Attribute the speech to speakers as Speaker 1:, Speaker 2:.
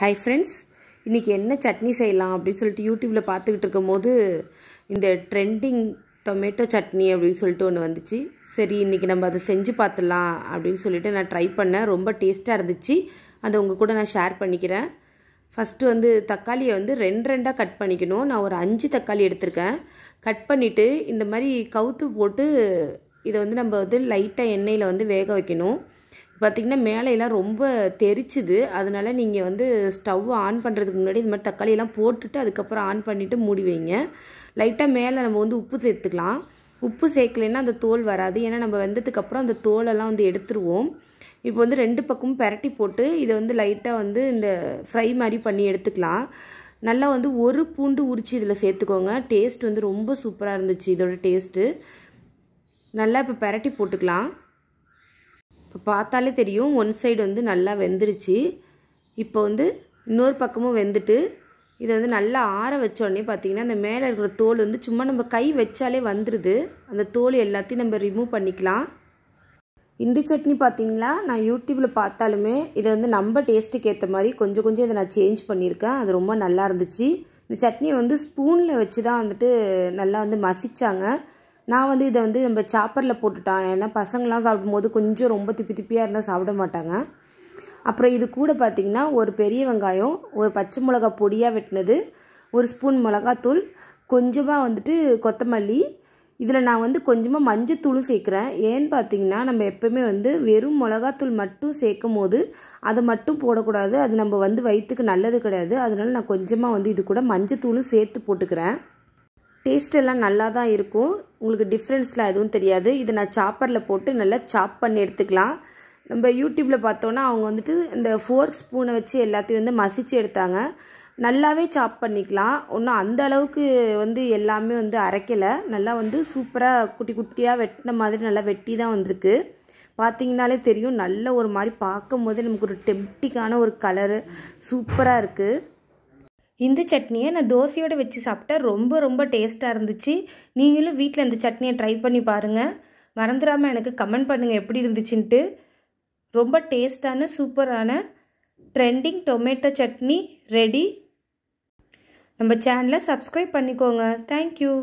Speaker 1: hi friends இன்றைக்கி என்ன சட்னி செய்யலாம் அப்படின்னு சொல்லிட்டு யூடியூப்பில் பார்த்துக்கிட்டு இருக்கும்போது இந்த ட்ரெண்டிங் டொமேட்டோ சட்னி அப்படின்னு சொல்லிட்டு ஒன்று வந்துச்சு சரி இன்றைக்கி நம்ம அதை செஞ்சு பார்த்துலாம் அப்படின்னு சொல்லிட்டு நான் ட்ரை பண்ணேன் ரொம்ப டேஸ்ட்டாக இருந்துச்சு அதை உங்கள் கூட நான் ஷேர் பண்ணிக்கிறேன் ஃபஸ்ட்டு வந்து தக்காளியை வந்து ரெண்டு ரெண்டாக கட் பண்ணிக்கணும் நான் ஒரு அஞ்சு தக்காளி எடுத்திருக்கேன் கட் பண்ணிவிட்டு இந்த மாதிரி கவுத்து போட்டு இதை வந்து நம்ம வந்து லைட்டாக எண்ணெயில் வந்து வேக வைக்கணும் பார்த்திங்கன்னா மேலையெல்லாம் ரொம்ப தெரிச்சுது அதனால் நீங்கள் வந்து ஸ்டவ் ஆன் பண்ணுறதுக்கு முன்னாடி இது மாதிரி தக்காளியெல்லாம் போட்டுட்டு அதுக்கப்புறம் ஆன் பண்ணிவிட்டு மூடி வைங்க லைட்டாக மேலே நம்ம வந்து உப்பு சேர்த்துக்கலாம் உப்பு சேர்க்கலைன்னா அந்த தோல் வராது ஏன்னா நம்ம வெந்ததுக்கப்புறம் அந்த தோலெல்லாம் வந்து எடுத்துருவோம் இப்போ வந்து ரெண்டு பக்கமும் பரட்டி போட்டு இதை வந்து லைட்டாக வந்து இந்த ஃப்ரை மாதிரி பண்ணி எடுத்துக்கலாம் நல்லா வந்து ஒரு பூண்டு உரித்து இதில் சேர்த்துக்கோங்க டேஸ்ட் வந்து ரொம்ப சூப்பராக இருந்துச்சு இதோட டேஸ்ட்டு நல்லா இப்போ பரட்டி போட்டுக்கலாம் இப்போ பார்த்தாலே தெரியும் ஒன் சைடு வந்து நல்லா வெந்துருச்சு இப்போ வந்து இன்னொரு பக்கமும் வெந்துட்டு இதை வந்து நல்லா ஆற வச்சோடனே பார்த்திங்கன்னா அந்த மேலே இருக்கிற தோல் வந்து சும்மா நம்ம கை வச்சாலே வந்துடுது அந்த தோல் எல்லாத்தையும் நம்ம ரிமூவ் பண்ணிக்கலாம் இந்து சட்னி பார்த்திங்களா நான் யூடியூப்பில் பார்த்தாலுமே இதை வந்து நம்ம டேஸ்ட்டுக்கு ஏற்ற மாதிரி கொஞ்சம் கொஞ்சம் இதை நான் சேஞ்ச் பண்ணியிருக்கேன் அது ரொம்ப நல்லா இருந்துச்சு இந்த சட்னியை வந்து ஸ்பூனில் வச்சு தான் வந்துட்டு நல்லா வந்து மசித்தாங்க நான் வந்து இதை வந்து நம்ம சாப்பரில் போட்டுட்டான் ஏன்னா பசங்களாம் சாப்பிடும்போது கொஞ்சம் ரொம்ப திப்பி திப்பியாக இருந்தால் சாப்பிட மாட்டாங்க அப்புறம் இது கூட பார்த்திங்கன்னா ஒரு பெரிய வெங்காயம் ஒரு பச்சை மிளகா பொடியாக வெட்டினது ஒரு ஸ்பூன் மிளகாத்தூள் கொஞ்சமாக வந்துட்டு கொத்தமல்லி இதில் நான் வந்து கொஞ்சமாக மஞ்சத்தூளும் சேர்க்குறேன் ஏன்னு பார்த்தீங்கன்னா நம்ம எப்போயுமே வந்து வெறும் மிளகாத்தூள் மட்டும் சேர்க்கும் போது அதை மட்டும் போடக்கூடாது அது நம்ம வந்து வயிற்றுக்கு நல்லது கிடையாது அதனால் நான் கொஞ்சமாக வந்து இது கூட மஞ்சத்தூளும் சேர்த்து போட்டுக்கிறேன் டேஸ்ட் எல்லாம் நல்லா தான் இருக்கும் உங்களுக்கு டிஃப்ரென்ஸ்லாம் எதுவும் தெரியாது இதை நான் சாப்பரில் போட்டு நல்லா சாப் பண்ணி எடுத்துக்கலாம் நம்ம யூடியூப்பில் பார்த்தோன்னா அவங்க வந்துட்டு இந்த ஃபோர்க் ஸ்பூனை வச்சு எல்லாத்தையும் வந்து மசிச்சு எடுத்தாங்க நல்லாவே சாப் பண்ணிக்கலாம் ஒன்றும் அந்த அளவுக்கு வந்து எல்லாமே வந்து அரைக்கலை நல்லா வந்து சூப்பராக குட்டி குட்டியாக வெட்டின மாதிரி நல்லா வெட்டி தான் வந்திருக்கு பார்த்தீங்கனாலே தெரியும் நல்ல ஒரு மாதிரி பார்க்கும் போதே நமக்கு ஒரு டெம்டிக்கான ஒரு கலரு சூப்பராக இருக்குது இந்த சட்னியை நான் தோசையோடு வச்சு சாப்பிட்டா ரொம்ப ரொம்ப டேஸ்ட்டாக இருந்துச்சு நீங்களும் வீட்டில் இந்த சட்னியை ட்ரை பண்ணி பாருங்கள் மறந்துடாமல் எனக்கு கமெண்ட் பண்ணுங்கள் எப்படி இருந்துச்சுன்ட்டு ரொம்ப டேஸ்டான சூப்பரான ட்ரெண்டிங் டொமேட்டோ சட்னி ரெடி நம்ம சேனலை சப்ஸ்கிரைப் பண்ணிக்கோங்க தேங்க்யூ